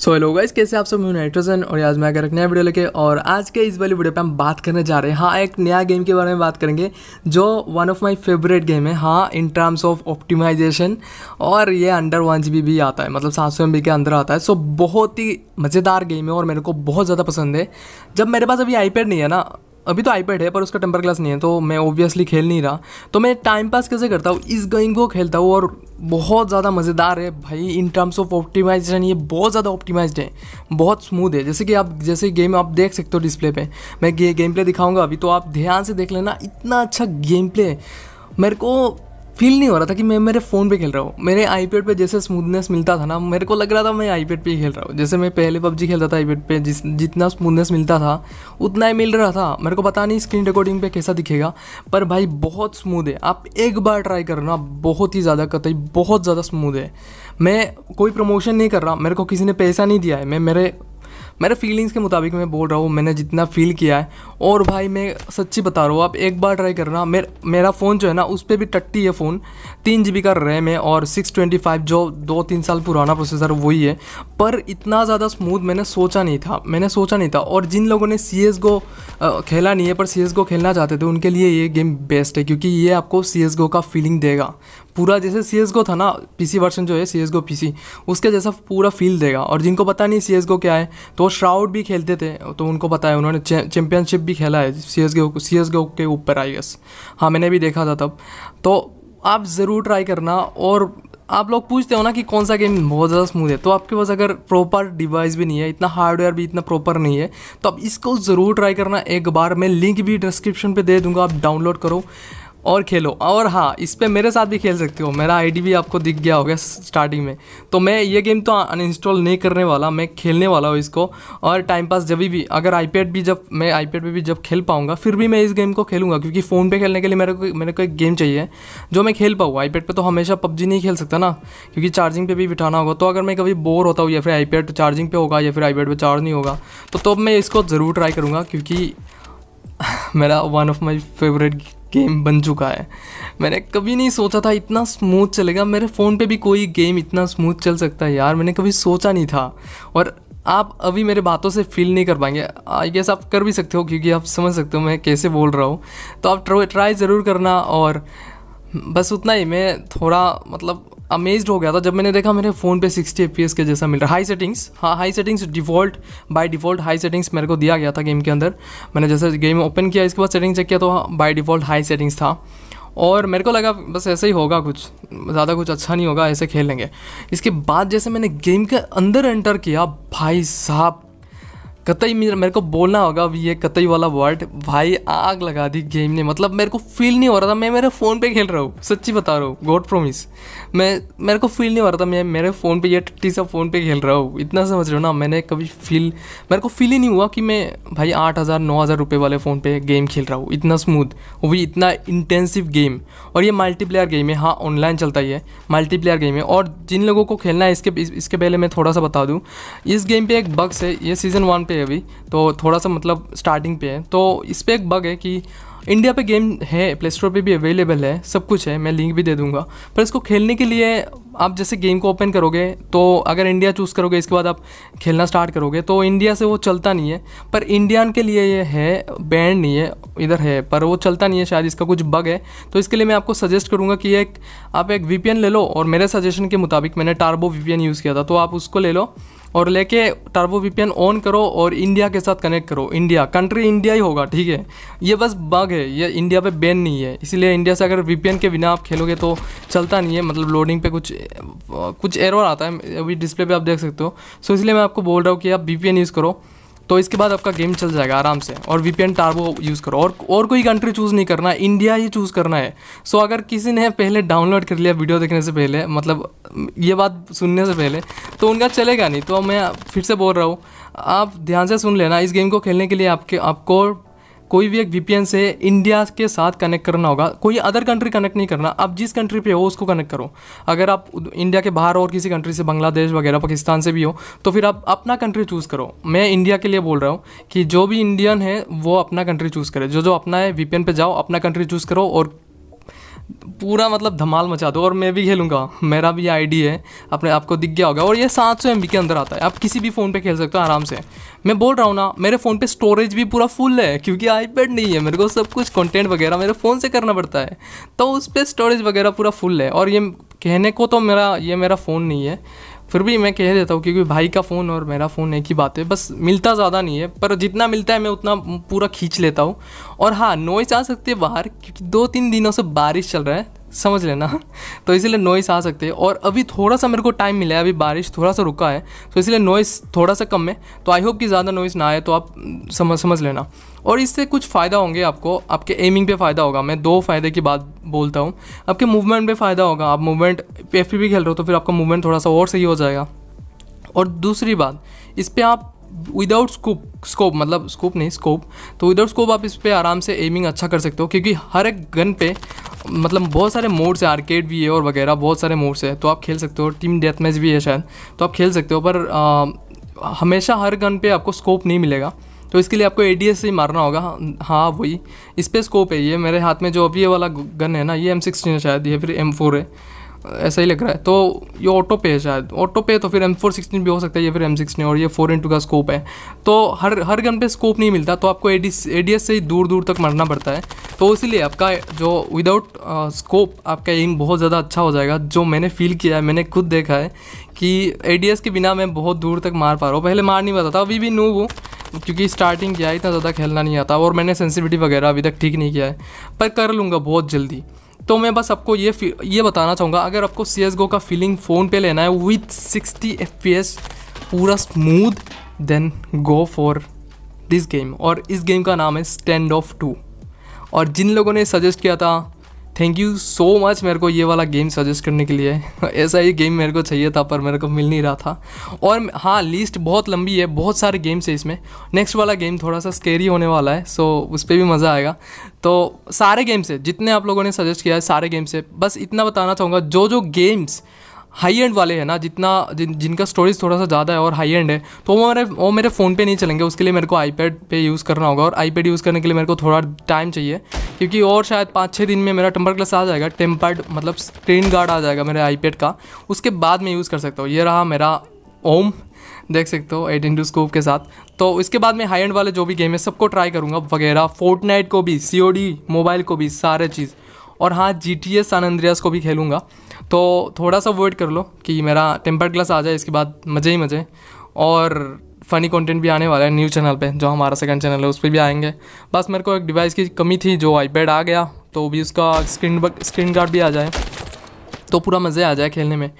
so hello guys कैसे आप सब मैं नाइट्रोजन और आज मैं अगर एक नया वीडियो लेके और आज के इस वाली वीडियो पे हम बात करने जा रहे हैं हाँ एक नया गेम के बारे में बात करेंगे जो one of my favourite game है हाँ इन टर्म्स ऑफ ऑप्टिमाइजेशन और ये अंडर वन जी भी आता है मतलब सात सौ के अंदर आता है सो बहुत ही मज़ेदार गेम है और मेरे को बहुत ज़्यादा पसंद है जब मेरे पास अभी आईपैड नहीं है ना अभी तो आईपैड है पर उसका टेम्पर ग्लास नहीं है तो मैं ऑब्वियसली खेल नहीं रहा तो मैं टाइम पास कैसे करता हूँ इस गेम को खेलता हूँ और बहुत ज़्यादा मज़ेदार है भाई इन टर्म्स ऑफ ऑप्टिमाइजेशन ये बहुत ज़्यादा ऑप्टिमाइज है बहुत स्मूथ है जैसे कि आप जैसे गेम आप देख सकते हो डिस्प्ले पे मैं गे, गेम प्ले दिखाऊंगा अभी तो आप ध्यान से देख लेना इतना अच्छा गेम प्ले है मेरे को फील नहीं हो रहा था कि मैं मेरे फ़ोन पे खेल रहा हूँ मेरे आईपैड पे जैसे स्मूथनेस मिलता था ना मेरे को लग रहा था मैं आईपैड पे ही खेल रहा हूँ जैसे मैं पहले पबजी खेलता था आईपैड पे जिस जितना स्मूथनेस मिलता था उतना ही मिल रहा था मेरे को पता नहीं स्क्रीन रिकॉर्डिंग पे कैसा दिखेगा पर भाई बहुत स्मूथ है आप एक बार ट्राई करना बहुत ही ज़्यादा कतई बहुत ज़्यादा स्मूथ है मैं कोई प्रमोशन नहीं कर रहा मेरे को किसी ने पैसा नहीं दिया है मैं मेरे मेरे फीलिंग्स के मुताबिक मैं बोल रहा हूँ मैंने जितना फील किया है और भाई मैं सच्ची बता रहा हूँ आप एक बार ट्राई करना मेर, मेरा फ़ोन जो है ना उस पर भी टट्टी है फ़ोन तीन जी का रैम है और सिक्स ट्वेंटी फाइव जो दो तीन साल पुराना प्रोसेसर वही है पर इतना ज़्यादा स्मूथ मैंने सोचा नहीं था मैंने सोचा नहीं था और जिन लोगों ने सी एस गो खेला नहीं है पर सी एस गो खेलना चाहते थे उनके लिए ये गेम बेस्ट है क्योंकि ये आपको सी एस गो का फीलिंग देगा पूरा जैसे सी एस गो था ना पी सी वर्सन जो है सी एस गो पी सी उसके जैसा पूरा फील देगा और जिनको पता नहीं सी एस गो क्या है तो श्राउड भी खेलते थे तो उनको पता है उन्होंने चैम्पियनशिप भी खेला है सी एस गो सी एस गो के ऊपर आई गेस हाँ मैंने भी देखा था तब तो आप ज़रूर ट्राई करना और आप लोग पूछते हो ना कि कौन सा गेम बहुत ज़्यादा स्मूथ है तो आपके पास अगर प्रॉपर डिवाइस भी नहीं है इतना हार्डवेयर भी इतना प्रॉपर नहीं है तो आप इसको ज़रूर ट्राई करना एक बार मैं लिंक भी डिस्क्रिप्शन पे दे दूंगा आप डाउनलोड करो और खेलो और हाँ इस पर मेरे साथ भी खेल सकते हो मेरा आईडी भी आपको दिख गया होगा स्टार्टिंग में तो मैं ये गेम तो अनइंस्टॉल नहीं करने वाला मैं खेलने वाला हूँ इसको और टाइम पास जब भी अगर आईपैड भी जब मैं आईपैड पे भी जब खेल पाऊँगा फिर भी मैं इस गेम को खेलूँगा क्योंकि फ़ोन पे खेलने के लिए मेरे को मेरे को एक गेम चाहिए जो मैं खेल पाऊँ आई पर तो हमेशा पबजी नहीं खेल सकता ना क्योंकि चार्जिंग पर भी बिठाना होगा तो अगर मैं कभी बोर होता हूँ या फिर आई चार्जिंग पर होगा या फिर आई पर चार्ज नहीं होगा तो तब मैं इसको ज़रूर ट्राई करूँगा क्योंकि मेरा one of my favourite game बन चुका है मैंने कभी नहीं सोचा था इतना स्मूथ चलेगा मेरे फ़ोन पे भी कोई गेम इतना स्मूथ चल सकता है यार मैंने कभी सोचा नहीं था और आप अभी मेरे बातों से फील नहीं कर पाएंगे आई गेस आप कर भी सकते हो क्योंकि आप समझ सकते हो मैं कैसे बोल रहा हूँ तो आप ट्राई ज़रूर करना और बस उतना ही मैं थोड़ा मतलब अमेज हो गया था जब मैंने देखा मेरे फ़ोन पे 60 एफ के जैसा मिल रहा है हाई सेटिंग्स हाँ high settings default by default high settings मेरे को दिया गया था गेम के अंदर मैंने जैसे गेम ओपन किया इसके बाद सेटिंग चेक किया तो बाय डिफ़ॉल्ट हाई सेटिंग्स था और मेरे को लगा बस ऐसे ही होगा कुछ ज़्यादा कुछ अच्छा नहीं होगा ऐसे खेल लेंगे इसके बाद जैसे मैंने गेम के अंदर एंटर किया भाई साहब कतई मेरे को बोलना होगा अब ये कतई वाला वर्ड भाई आग लगा दी गेम ने मतलब मेरे को फील नहीं हो रहा था मैं मेरे फ़ोन पे खेल रहा हूँ सच्ची बता रहा हूँ गॉड प्रोमिस मैं मेरे को फील नहीं हो रहा था मैं मेरे फ़ोन पे ये टट्टी सा फ़ोन पे खेल रहा हूँ इतना समझ रहे हो ना मैंने कभी फील मेरे को फील ही नहीं हुआ कि मैं भाई आठ हज़ार नौ हज़ार रुपये वाले फ़ोन पर गेम खेल रहा हूँ इतना स्मूथ वो भी इतना इंटेंसिव गेम और ये मल्टीप्लेयर गेम है हाँ ऑनलाइन चलता ही है मल्टीप्लेयर गेम है और जिन लोगों को खेलना है इसके इसके पहले मैं थोड़ा सा बता दूँ इस गेम पर एक बक्स है ये सीज़न वन पे है अभी तो थोड़ा सा मतलब स्टार्टिंग पे है तो इस पर एक बग है कि इंडिया पे गेम है प्ले स्टोर पर भी अवेलेबल है सब कुछ है मैं लिंक भी दे दूंगा पर इसको खेलने के लिए आप जैसे गेम को ओपन करोगे तो अगर इंडिया चूज़ करोगे इसके बाद आप खेलना स्टार्ट करोगे तो इंडिया से वो चलता नहीं है पर इंडियन के लिए ये है बैंड नहीं है इधर है पर वो चलता नहीं है शायद इसका कुछ बग है तो इसके लिए मैं आपको सजेस्ट करूँगा कि एक आप एक वी ले लो और मेरे सजेशन के मुताबिक मैंने टार्बो वी यूज़ किया था तो आप उसको ले लो और लेके टर्बो वीपीएन ऑन करो और इंडिया के साथ कनेक्ट करो इंडिया कंट्री इंडिया ही होगा ठीक है ये बस बग है ये इंडिया पे बैन नहीं है इसीलिए इंडिया से अगर वीपीएन के बिना आप खेलोगे तो चलता नहीं है मतलब लोडिंग पे कुछ कुछ एरर आता है अभी डिस्प्ले पे आप देख सकते हो सो इसलिए मैं आपको बोल रहा हूँ कि आप वी यूज़ करो तो इसके बाद आपका गेम चल जाएगा आराम से और वी पी यूज़ करो और और कोई कंट्री चूज़ नहीं करना है इंडिया ही चूज़ करना है सो so, अगर किसी ने पहले डाउनलोड कर लिया वीडियो देखने से पहले मतलब ये बात सुनने से पहले तो उनका चलेगा नहीं तो मैं फिर से बोल रहा हूँ आप ध्यान से सुन लेना इस गेम को खेलने के लिए आपके आपको कोई भी एक वीपीएन से इंडिया के साथ कनेक्ट करना होगा कोई अदर कंट्री कनेक्ट नहीं करना आप जिस कंट्री पे हो उसको कनेक्ट करो अगर आप इंडिया के बाहर और किसी कंट्री से बांग्लादेश वगैरह पाकिस्तान से भी हो तो फिर आप अपना कंट्री चूज़ करो मैं इंडिया के लिए बोल रहा हूँ कि जो भी इंडियन है वो अपना कंट्री चूज़ करे जो जो अपना है वीपीएन पे जाओ अपना कंट्री चूज़ करो और पूरा मतलब धमाल मचा दो और मैं भी खेलूँगा मेरा भी आईडी है अपने आपको दिख गया होगा और ये सात सौ एम के अंदर आता है आप किसी भी फ़ोन पे खेल सकते हो आराम से मैं बोल रहा हूँ ना मेरे फ़ोन पे स्टोरेज भी पूरा फुल है क्योंकि आईपैड नहीं है मेरे को सब कुछ कंटेंट वगैरह मेरे फ़ोन से करना पड़ता है तो उस पर स्टोरेज वगैरह पूरा फुल है और ये कहने को तो मेरा ये मेरा फ़ोन नहीं है फिर भी मैं कह देता हूँ क्योंकि भाई का फ़ोन और मेरा फ़ोन एक ही बात है बस मिलता ज़्यादा नहीं है पर जितना मिलता है मैं उतना पूरा खींच लेता हूँ और हाँ नॉइस आ सकती है बाहर क्योंकि दो तीन दिनों से बारिश चल रहा है समझ लेना तो इसीलिए नॉइस आ सकते हैं और अभी थोड़ा सा मेरे को टाइम मिला है अभी बारिश थोड़ा सा रुका है तो इसलिए नॉइस थोड़ा सा कम है तो आई होप कि ज़्यादा नॉइस ना आए तो आप समझ समझ लेना और इससे कुछ फ़ायदा होंगे आपको आपके एमिंग पे फ़ायदा होगा मैं दो फ़ायदे की बात बोलता हूँ आपके मूवमेंट पे फ़ायदा होगा आप मूवमेंट एफ खेल रहे हो तो फिर आपका मूवमेंट थोड़ा सा और सही हो जाएगा और दूसरी बात इस पर आप विदाउट स्कोप स्कोप मतलब स्कोप नहीं स्कोप तो विदाउट स्कोप आप इस पर आराम से एमिंग अच्छा कर सकते हो क्योंकि हर एक गन पे मतलब बहुत सारे मोड्स हैं आर्केड भी है और वगैरह बहुत सारे मोड्स हैं तो आप खेल सकते हो टीम डेथ मैच भी है शायद तो आप खेल सकते हो पर आ, हमेशा हर गन पे आपको स्कोप नहीं मिलेगा तो इसके लिए आपको ए से ही मारना होगा हाँ वही इस पर स्कोप है ये मेरे हाथ में जो अभी ये वाला गन है ना ये एम सिक्सटीन है शायद ये फिर एम फोर है ऐसा ही लग रहा है तो ये ऑटो पे है शायद ऑटो पे तो फिर एम फोर सिक्सटीन भी हो सकता है या फिर एम सिक्सटीन और ये फोर टू का स्कोप है तो हर हर गन पे स्कोप नहीं मिलता तो आपको ए डी से ही दूर दूर तक मरना पड़ता है तो इसीलिए आपका जो विदाउट स्कोप आपका एम बहुत ज़्यादा अच्छा हो जाएगा जो मैंने फील किया है मैंने खुद देखा है कि ए के बिना मैं बहुत दूर तक मार पा रहा हूँ पहले मार नहीं पाता था अभी भी नूब हूँ क्योंकि स्टार्टिंग किया है इतना ज़्यादा खेलना नहीं आता और मैंने सेंसिटिविटी वगैरह अभी तक ठीक नहीं किया है पर कर लूँगा बहुत जल्दी तो मैं बस आपको ये ये बताना चाहूँगा अगर आपको सी एस गो का फीलिंग फ़ोन पे लेना है with sixty F P S पूरा smooth then go for this game और इस गेम का नाम है स्टैंड ऑफ टू और जिन लोगों ने सजेस्ट किया था थैंक यू सो मच मेरे को ये वाला गेम सजेस्ट करने के लिए ऐसा ही गेम मेरे को चाहिए था पर मेरे को मिल नहीं रहा था और हाँ लिस्ट बहुत लंबी है बहुत सारे गेम्स है इसमें नेक्स्ट वाला गेम थोड़ा सा स्केरी होने वाला है सो उस पर भी मज़ा आएगा तो सारे गेम्स है जितने आप लोगों ने सजेस्ट किया है सारे गेम्स है बस इतना बताना चाहूँगा जो जो गेम्स हाई एंड वाले हैं ना जितना जिन जिनका स्टोरेज थोड़ा सा ज़्यादा है और हाई एंड है तो वो मेरे वो मेरे फ़ोन पे नहीं चलेंगे उसके लिए मेरे को आईपैड पे यूज़ करना होगा और आईपैड यूज़ करने के लिए मेरे को थोड़ा टाइम चाहिए क्योंकि और शायद पाँच छः दिन में मेरा टम्पर क्लस आ जाएगा टेम्पर्ड मतलब स्क्रीन गार्ड आ जाएगा मेरे आईपैड का उसके बाद मैं यूज़ कर सकता हूँ ये रहा मेरा ओम देख सकते हो एट इंटू स्कोप के साथ तो इसके बाद मैं हाई एंड वाले जो भी गेम है सबको ट्राई करूँगा वगैरह फोर्टनाइट को भी सी मोबाइल को भी सारे चीज़ और हाँ G T S San Andreas को भी खेलूँगा तो थोड़ा सा अवॉइड कर लो कि मेरा टेम्पर ग्लास आ जाए इसके बाद मज़े ही मज़े और फ़नी कंटेंट भी आने वाला है न्यूज़ चैनल पे जो हमारा सेकंड चैनल है उस पर भी आएंगे बस मेरे को एक डिवाइस की कमी थी जो आईपैड आ गया तो भी उसका स्क्रीन स्क्रीन गार्ड भी आ जाए तो पूरा मज़े आ जाए खेलने में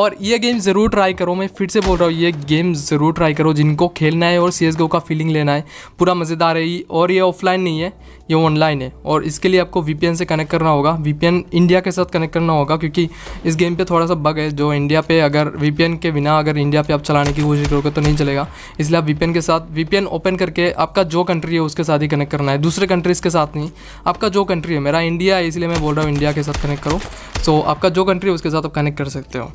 और ये गेम ज़रूर ट्राई करो मैं फिर से बोल रहा हूँ ये गेम ज़रूर ट्राई करो जिनको खेलना है और सी का फीलिंग लेना है पूरा मज़ेदार है और ये ऑफलाइन नहीं है ये ऑनलाइन है और इसके लिए आपको वी से कनेक्ट करना होगा वी इंडिया के साथ कनेक्ट करना होगा क्योंकि इस गेम पर थोड़ा सा बग है जो इंडिया पे अगर वी के बिना अगर इंडिया पे आप चलाने की कोशिश करोगे तो नहीं चलेगा इसलिए आप वी के साथ वी ओपन करके आपका जो कंट्री है उसके साथ ही कनेक्ट करना है दूसरे कंट्रीज़ के साथ नहीं आपका जो कंट्री है मेरा इंडिया है इसलिए मैं बोल रहा हूँ इंडिया के साथ कनेक्ट करो सो आपका जो कंट्री है उसके साथ आप कनेक्ट कर सकते हो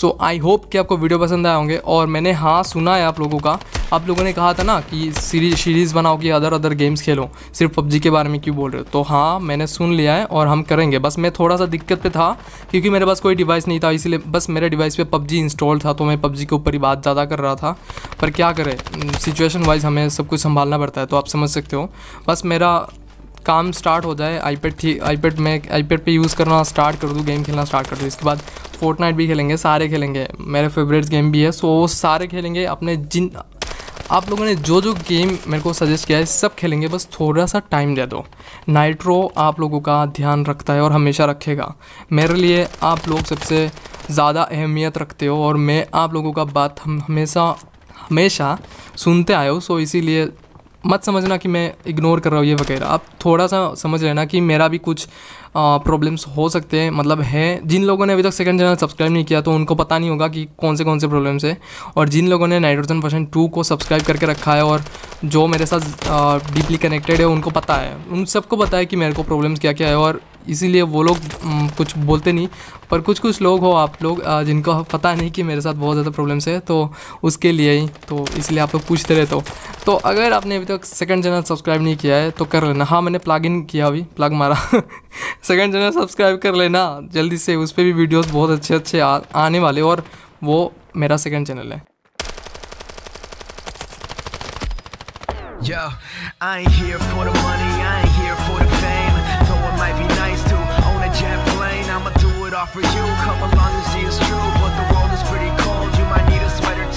सो आई होप कि आपको वीडियो पसंद आए होंगे और मैंने हाँ सुना है आप लोगों का आप लोगों ने कहा था ना कि सीरीज सीरीज़ बनाओ कि अदर अदर गेम्स खेलो सिर्फ पबजी के बारे में क्यों बोल रहे हो तो हाँ मैंने सुन लिया है और हम करेंगे बस मैं थोड़ा सा दिक्कत पे था क्योंकि मेरे पास कोई डिवाइस नहीं था इसीलिए बस मेरे डिवाइस पे पबजी इंस्टॉल था तो मैं पबजी के ऊपर ही बात ज़्यादा कर रहा था पर क्या करें सिचुएशन hmm, वाइज हमें सब कुछ संभालना पड़ता है तो आप समझ सकते हो बस मेरा काम स्टार्ट हो जाए आईपैड थी आईपैड में आईपैड पे यूज़ करना स्टार्ट कर दूँ गेम खेलना स्टार्ट कर दूँ इसके बाद फोर्टनाइट भी खेलेंगे सारे खेलेंगे मेरे फेवरेट गेम भी है सो वो सारे खेलेंगे अपने जिन आप लोगों ने जो जो गेम मेरे को सजेस्ट किया है सब खेलेंगे बस थोड़ा सा टाइम दे दो नाइट्रो आप लोगों का ध्यान रखता है और हमेशा रखेगा मेरे लिए आप लोग सबसे ज़्यादा अहमियत रखते हो और मैं आप लोगों का बात हम हमेशा हमेशा सुनते आए हो सो इसीलिए मत समझना कि मैं इग्नोर कर रहा हूँ ये वगैरह आप थोड़ा सा समझ लेना कि मेरा भी कुछ प्रॉब्लम्स हो सकते हैं मतलब हैं जिन लोगों ने अभी तक सेकंड चैनल सब्सक्राइब नहीं किया तो उनको पता नहीं होगा कि कौन से कौन से प्रॉब्लम्स है और जिन लोगों ने नाइट्रोजन वर्जन टू को सब्सक्राइब करके रखा है और जो मेरे साथ डीपली कनेक्टेड है उनको पता है उन सबको पता है कि मेरे को प्रॉब्लम्स क्या क्या है और इसीलिए वो लोग कुछ बोलते नहीं पर कुछ कुछ लोग हो आप लोग जिनको पता नहीं कि मेरे साथ बहुत ज़्यादा प्रॉब्लम्स है तो उसके लिए ही तो इसलिए आप लोग पूछते रहते हो तो अगर आपने अभी तक सेकंड चैनल सब्सक्राइब नहीं किया है तो कर लेना हाँ मैंने प्लग इन किया अभी प्लग मारा सेकंड चैनल सब्सक्राइब कर लेना जल्दी से उस पर भी वीडियोस बहुत अच्छे अच्छे आ, आने वाले और वो मेरा सेकंड चैनल है Yo, I ain't here for the money, I ain't here for the fame Though it might be nice to own a jet plane I'ma do it all for you, come along and see it's true But the world is pretty cold, you might need a sweater